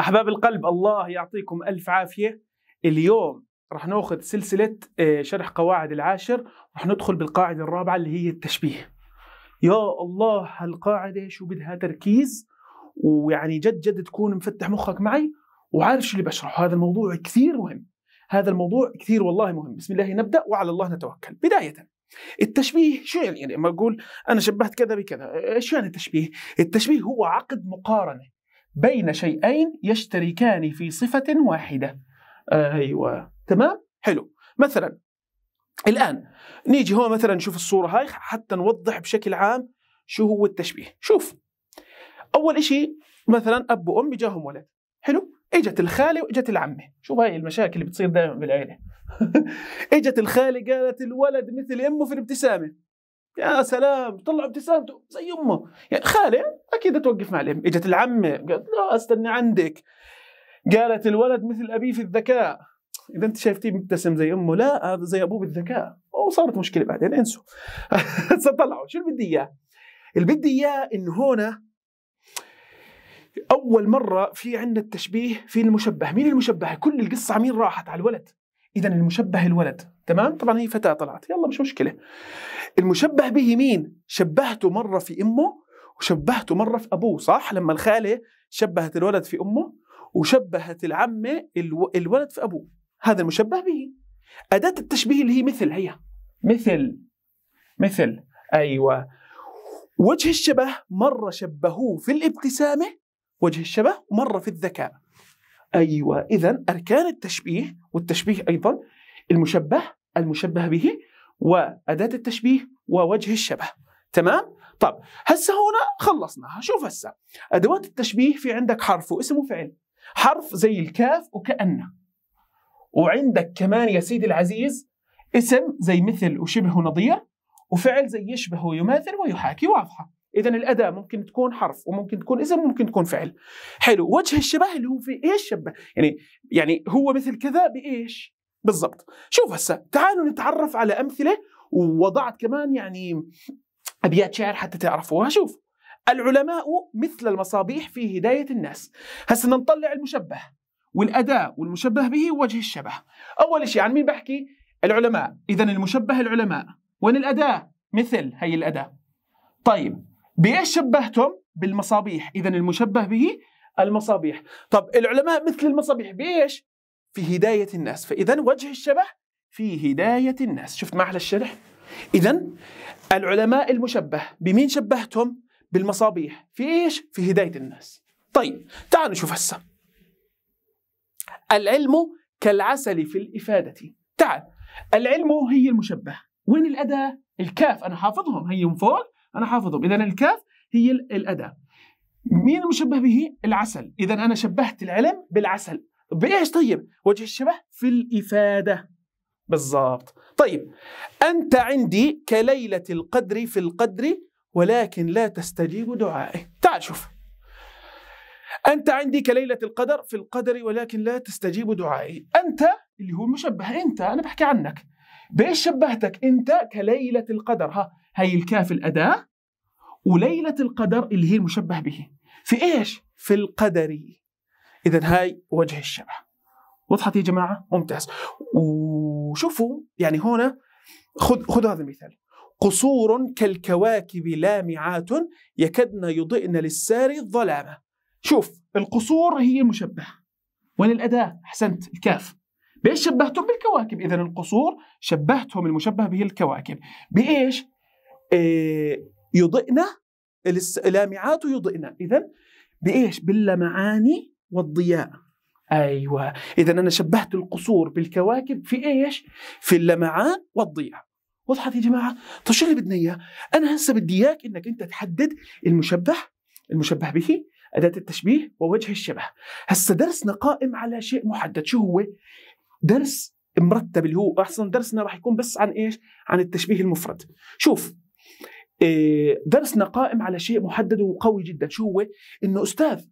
أحباب القلب الله يعطيكم ألف عافية اليوم رح ناخذ سلسلة آه، شرح قواعد العاشر رح ندخل بالقاعدة الرابعة اللي هي التشبيه يا الله هالقاعدة شو بدها تركيز ويعني جد جد تكون مفتح مخك معي وعارف شو اللي بشرحه هذا الموضوع كثير مهم هذا الموضوع كثير والله مهم بسم الله نبدأ وعلى الله نتوكل بداية التشبيه شو يعني لما يعني أقول أنا شبهت كذا بكذا إيش يعني التشبيه التشبيه هو عقد مقارنة بين شيئين يشتركان في صفة واحدة آه، أيوة تمام حلو مثلا الآن نيجي هو مثلا نشوف الصورة هاي حتى نوضح بشكل عام شو هو التشبيه شوف أول إشي مثلا أب وأم جاهم ولد حلو اجت الخاله واجت العمه شوف هاي المشاكل اللي بتصير دائما بالعيله اجت الخاله قالت الولد مثل امه في الابتسامه يا سلام طلع ابتسامته زي امه يعني خاله اكيد توقف مع الام اجت العمه قالت لا استنى عندك قالت الولد مثل ابيه في الذكاء اذا انت شايفتيه مبتسم زي امه لا هذا زي ابوه بالذكاء وصارت مشكله بعدين انسوا طلعوا شو اللي بدي اياه؟ اللي بدي اياه انه هون اول مره في عندنا التشبيه في المشبه مين المشبه كل القصه مين راحت على الولد اذا المشبه الولد تمام طبعا هي فتاه طلعت يلا مش مشكله المشبه به مين شبهته مره في امه وشبهته مره في ابوه صح لما الخاله شبهت الولد في امه وشبهت العمه الولد في ابوه هذا المشبه به اداه التشبيه اللي هي مثل هي مثل مثل ايوه وجه الشبه مره شبهوه في الابتسامه وجه الشبه ومره في الذكاء ايوه اذا اركان التشبيه والتشبيه ايضا المشبه المشبه به وأداة التشبيه ووجه الشبه تمام؟ طب هسه هنا خلصناها شوف هسه أدوات التشبيه في عندك حرف واسم وفعل حرف زي الكاف وكأنه وعندك كمان يا سيدي العزيز اسم زي مثل وشبه ونظير وفعل زي يشبه ويماثل ويحاكي واضحة إذا الأداة ممكن تكون حرف وممكن تكون اسم وممكن تكون فعل حلو وجه الشبه اللي هو في إيش شبه يعني يعني هو مثل كذا بإيش بالضبط شوف هسه تعالوا نتعرف على امثله ووضعت كمان يعني ابيات شعر حتى تعرفوها شوف العلماء مثل المصابيح في هدايه الناس هسه نطلع المشبه والاداه والمشبه به ووجه الشبه اول شيء عن مين بحكي العلماء اذا المشبه العلماء وين الاداه مثل هي الاداه طيب بايش شبهتم بالمصابيح اذا المشبه به المصابيح طب العلماء مثل المصابيح بايش في هداية الناس فإذا وجه الشبه في هداية الناس شفت ما أحلى الشرح إذا العلماء المشبه بمين شبهتهم بالمصابيح في إيش في هداية الناس طيب تعالوا نشوف هسه العلم كالعسل في الإفادة تعال العلم هي المشبه وين الأداة الكاف أنا حافظهم هي من فوق أنا حافظهم إذا الكاف هي الأداة مين المشبه به؟ العسل إذا أنا شبهت العلم بالعسل بايش طيب؟ وجه الشبه في الافاده بالظبط طيب انت عندي كليله القدر في القدر ولكن لا تستجيب دعائي تعال شوف انت عندي كليله القدر في القدر ولكن لا تستجيب دعائي انت اللي هو المشبه انت انا بحكي عنك بايش شبهتك انت كليله القدر ها هي الكاف الاداه وليله القدر اللي هي المشبه به في ايش في القدر اذا هاي وجه الشبه وضحت يا جماعه ممتاز وشوفوا يعني هنا خذ خذ هذا المثال قصور كالكواكب لامعات يكدن يضئن للساري الظلامه شوف القصور هي المشبهه وين الاداه احسنت الكاف بايش شبهتهم بالكواكب اذا القصور شبهتهم المشبه به الكواكب بايش إيه يضئن لامعات يضئن اذا بايش باللمعاني والضياء ايوه اذا انا شبهت القصور بالكواكب في ايش في اللمعان والضياء وضحت يا جماعه طيب شو اللي بدنا اياه انا هسه بدي اياك انك انت تحدد المشبه المشبه به أداة التشبيه ووجه الشبه هسه درسنا قائم على شيء محدد شو هو درس مرتب اللي هو أصلا درسنا راح يكون بس عن إيش عن التشبيه المفرد شوف إيه، درسنا قائم على شيء محدد وقوي جدا شو هو انه استاذ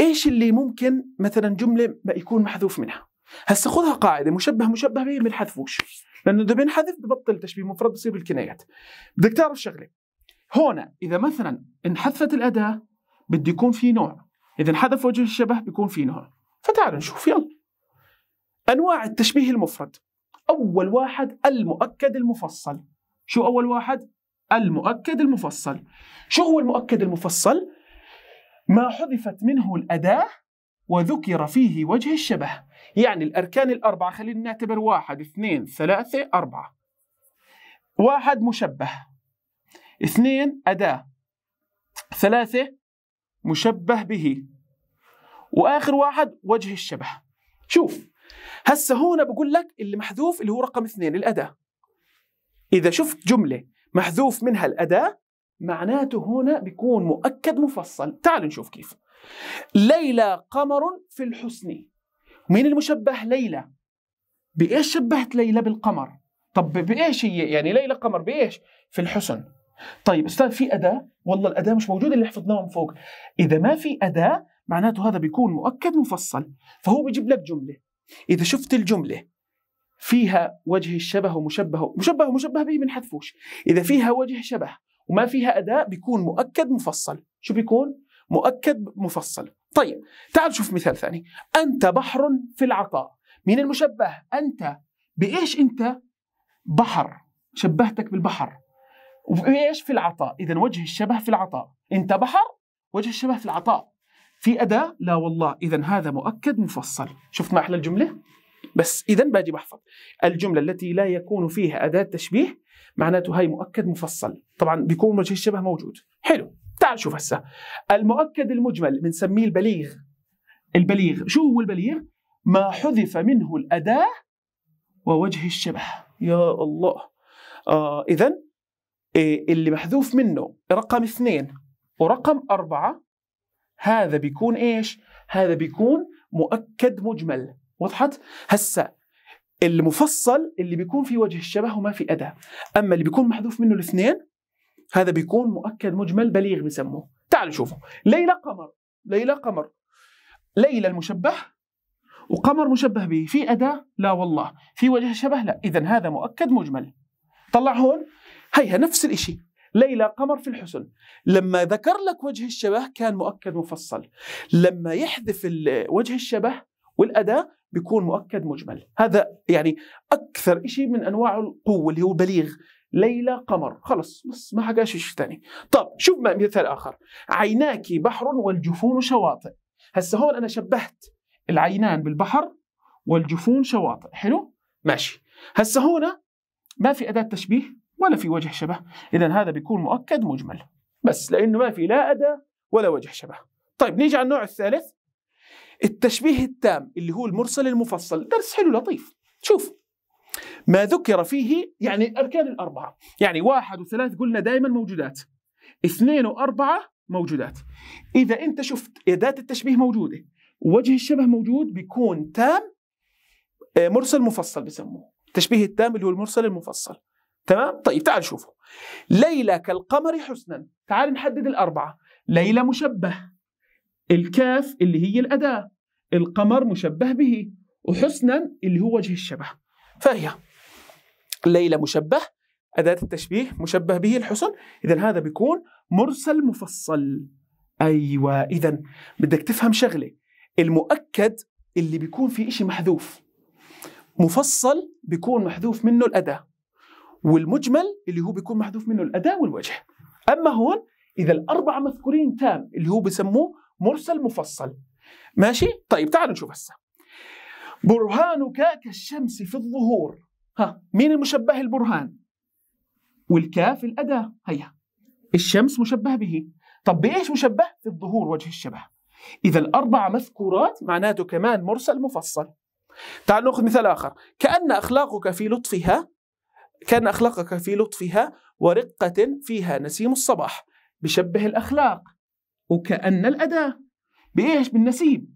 ايش اللي ممكن مثلا جمله يكون محذوف منها هسه خذها قاعده مشبه مشبه به بنحذفوش لانه اذا بنحذف ببطل تشبيه مفرد بصير بالكنايات بدك تعرف شغله هون اذا مثلا انحذفت الاداه بده يكون في نوع اذا انحذف وجه الشبه بيكون في نوع فتعالوا نشوف يلا انواع التشبيه المفرد اول واحد المؤكد المفصل شو اول واحد المؤكد المفصل شو هو المؤكد المفصل ما حذفت منه الأداة وذكر فيه وجه الشبه يعني الأركان الأربعة خلينا نعتبر واحد اثنين ثلاثة أربعة واحد مشبه اثنين أداة ثلاثة مشبه به وآخر واحد وجه الشبه شوف هسه هون بقول لك اللي محذوف اللي هو رقم اثنين الأداة إذا شفت جملة محذوف منها الأداة معناته هنا بيكون مؤكد مفصل تعالوا نشوف كيف ليلى قمر في الحسن مين المشبه ليلى بإيش شبهت ليلى بالقمر طب بإيش هي يعني ليلى قمر بإيش في الحسن طيب استاذ في أداة والله الأداة مش موجودة اللي حفظناها من فوق إذا ما في أداة معناته هذا بيكون مؤكد مفصل فهو بيجيب لك جملة إذا شفت الجملة فيها وجه الشبه ومشبه مشبه ومشبه به بنحذفوش إذا فيها وجه شبه وما فيها أداء بيكون مؤكد مفصل شو بيكون؟ مؤكد مفصل طيب تعال شوف مثال ثاني أنت بحر في العطاء من المشبه أنت بإيش أنت؟ بحر شبهتك بالبحر وإيش في العطاء إذا وجه الشبه في العطاء أنت بحر وجه الشبه في العطاء في أداة لا والله إذا هذا مؤكد مفصل شفت ما أحلى الجملة بس إذا باجي بحفظ الجملة التي لا يكون فيها أداة تشبيه معناته هاي مؤكد مفصل طبعا بيكون وجه الشبه موجود حلو تعال شوف هسه المؤكد المجمل بنسميه البليغ البليغ شو هو البليغ ما حذف منه الأداة ووجه الشبه يا الله آه إذا إيه اللي محذوف منه رقم اثنين ورقم أربعة هذا بيكون إيش؟ هذا بيكون مؤكد مجمل وضحت هسا المفصل اللي بيكون في وجه الشبه وما في اداه اما اللي بيكون محذوف منه الاثنين هذا بيكون مؤكد مجمل بليغ بسموه تعالوا شوفوا ليلى قمر ليلى قمر ليلى المشبه وقمر مشبه به في أداة لا والله في وجه شبه لا إذا هذا مؤكد مجمل طلع هون هيها نفس الإشي ليلى قمر في الحسن لما ذكر لك وجه الشبه كان مؤكد مفصل لما يحذف وجه الشبه والأداة بيكون مؤكد مجمل هذا يعني أكثر شيء من أنواع القوة اللي هو بليغ ليلى قمر خلص بس ما حقاش شيء ثاني طب شوف مثال آخر عيناك بحر والجفون شواطئ هسه هون أنا شبهت العينان بالبحر والجفون شواطئ حلو ماشي هسه هنا ما في أداة تشبيه ولا في وجه شبه إذا هذا بيكون مؤكد مجمل بس لأنه ما في لا أداة ولا وجه شبه طيب نيجي على النوع الثالث التشبيه التام اللي هو المرسل المفصل درس حلو لطيف شوف ما ذكر فيه يعني الأركان الأربعة يعني واحد وثلاث قلنا دائما موجودات اثنين وأربعة موجودات إذا أنت شفت أداة التشبيه موجودة وجه الشبه موجود بيكون تام آه، مرسل مفصل بسموه التشبيه التام اللي هو المرسل المفصل تمام طيب تعال شوفوا ليلى كالقمر حسنا تعال نحدد الأربعة ليلى مشبه الكاف اللي هي الأداة القمر مشبه به وحسنا اللي هو وجه الشبه فهي ليلى مشبه أداة التشبيه مشبه به الحسن إذا هذا بيكون مرسل مفصل أيوة إذا بدك تفهم شغلة المؤكد اللي بيكون في إشي محذوف مفصل بيكون محذوف منه الأداة والمجمل اللي هو بيكون محذوف منه الأداة والوجه أما هون إذا الأربعة مذكورين تام اللي هو بسموه مرسل مفصل ماشي طيب تعالوا نشوف هسه برهانك كالشمس في الظهور ها مين المشبه البرهان والكاف الأداة هيا الشمس مشبه به طب بإيش مشبه في الظهور وجه الشبه إذا الأربعة مذكورات معناته كمان مرسل مفصل تعال نأخذ مثال آخر كأن أخلاقك في لطفها كان أخلاقك في لطفها ورقة فيها نسيم الصباح بشبه الأخلاق وكأن الأداة بايش؟ بالنسيب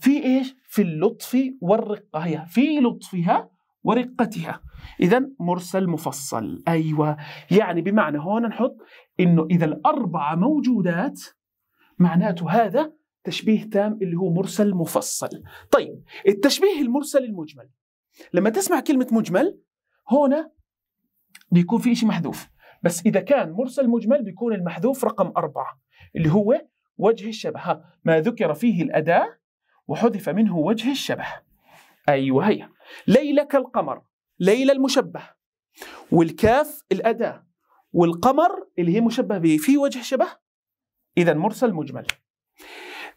في ايش؟ في اللطف والرقة هي في لطفها ورقتها إذا مرسل مفصل أيوة يعني بمعنى هون نحط إنه إذا الأربعة موجودات معناته هذا تشبيه تام اللي هو مرسل مفصل طيب التشبيه المرسل المجمل لما تسمع كلمة مجمل هون بيكون في شيء محذوف بس إذا كان مرسل مجمل بيكون المحذوف رقم أربعة اللي هو وجه ها ما ذكر فيه الأداة وحذف منه وجه الشبه أيوه هي ليلة كالقمر ليلة المشبه والكاف الأداة والقمر اللي هي مشبه به في وجه شبه إذا مرسل مجمل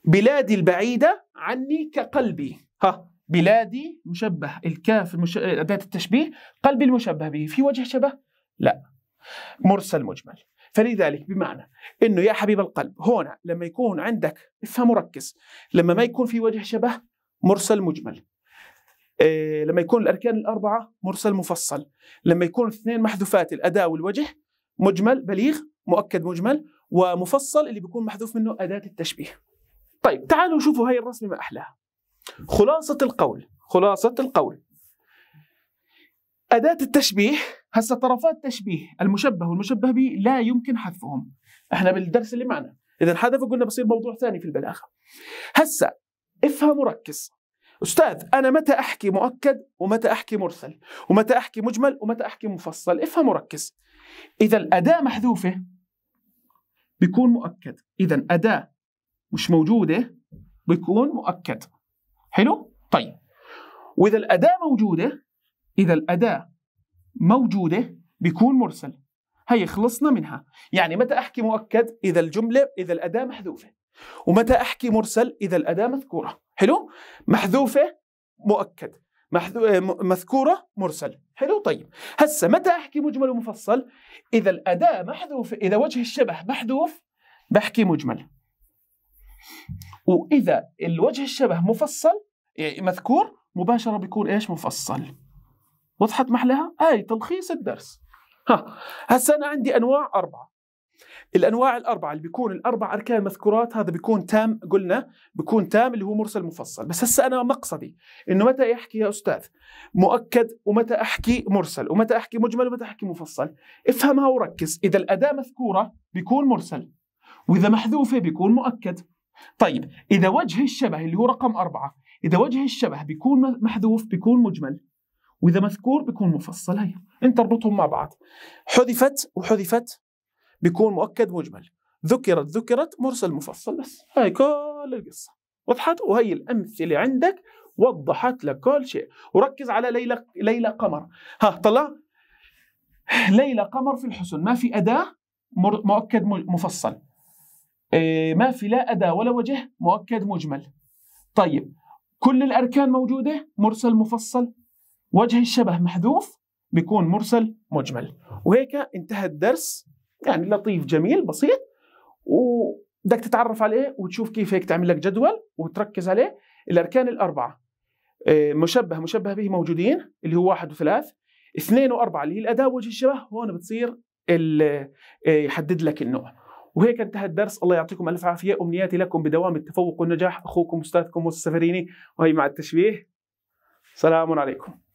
بلادي البعيدة عني كقلبي ها بلادي مشبه الكاف المش... أداة التشبيه قلبي المشبه به في وجه شبه لا مرسل مجمل فلذلك بمعنى انه يا حبيب القلب هنا لما يكون عندك افهم وركز لما ما يكون في وجه شبه مرسل مجمل إيه لما يكون الاركان الاربعه مرسل مفصل لما يكون اثنين محذوفات الاداه والوجه مجمل بليغ مؤكد مجمل ومفصل اللي بيكون محذوف منه اداه التشبيه طيب تعالوا شوفوا هاي الرسمه ما احلاها خلاصه القول خلاصه القول أداة التشبيه هسه طرفات تشبيه المشبه والمشبه به لا يمكن حذفهم احنا بالدرس اللي معنا إذا حذفه قلنا بصير موضوع ثاني في البلاغة هسه افهم وركز أستاذ أنا متى أحكي مؤكد ومتى أحكي مرسل ومتى أحكي مجمل ومتى أحكي مفصل افهم وركز إذا الأداة محذوفة بيكون مؤكد إذا أداة مش موجودة بيكون مؤكد حلو؟ طيب وإذا الأداة موجودة إذا الأداة موجودة بيكون مرسل هي خلصنا منها يعني متى أحكي مؤكد إذا الجملة إذا الأداة محذوفة ومتى أحكي مرسل إذا الأداة مذكورة حلو محذوفة مؤكد محذو... آه، مذكورة مرسل حلو طيب هسا متى أحكي مجمل ومفصل إذا الأداة محذوفة إذا وجه الشبه محذوف بحكي مجمل وإذا الوجه الشبه مفصل يعني مذكور مباشرة بيكون إيش مفصل وضحت محلها؟ هاي تلخيص الدرس ها هسه أنا عندي أنواع أربعة الانواع الاربعه اللي بيكون الاربع اركان مذكورات هذا بيكون تام قلنا بيكون تام اللي هو مرسل مفصل بس هسه انا مقصدي انه متى يحكي يا استاذ مؤكد ومتى احكي مرسل ومتى احكي مجمل ومتى احكي مفصل افهمها وركز اذا الاداه مذكوره بيكون مرسل واذا محذوفه بيكون مؤكد طيب اذا وجه الشبه اللي هو رقم أربعة اذا وجه الشبه بيكون محذوف بيكون مجمل واذا مذكور بيكون مفصل هي انت اربطهم مع بعض حذفت وحذفت بيكون مؤكد مجمل ذكرت ذكرت مرسل مفصل بس هاي كل القصه وضحت وهي الامثله عندك وضحت لك كل شيء وركز على ليلى ليلى قمر ها طلع ليلى قمر في الحسن ما في اداه مؤكد مفصل إيه، ما في لا اداه ولا وجه مؤكد مجمل طيب كل الاركان موجوده مرسل مفصل وجه الشبه محذوف بيكون مرسل مجمل وهيك انتهى الدرس يعني لطيف جميل بسيط وبدك تتعرف عليه وتشوف كيف هيك تعمل لك جدول وتركز عليه الاركان الاربعه آه، مشبه مشبه به موجودين اللي هو واحد وثلاث اثنين واربعه اللي هي الاداه وجه الشبه هون بتصير آه، يحدد لك النوع وهيك انتهى الدرس الله يعطيكم الف عافيه امنياتي لكم بدوام التفوق والنجاح اخوكم استاذكم موسى السفريني وهي مع التشبيه سلام عليكم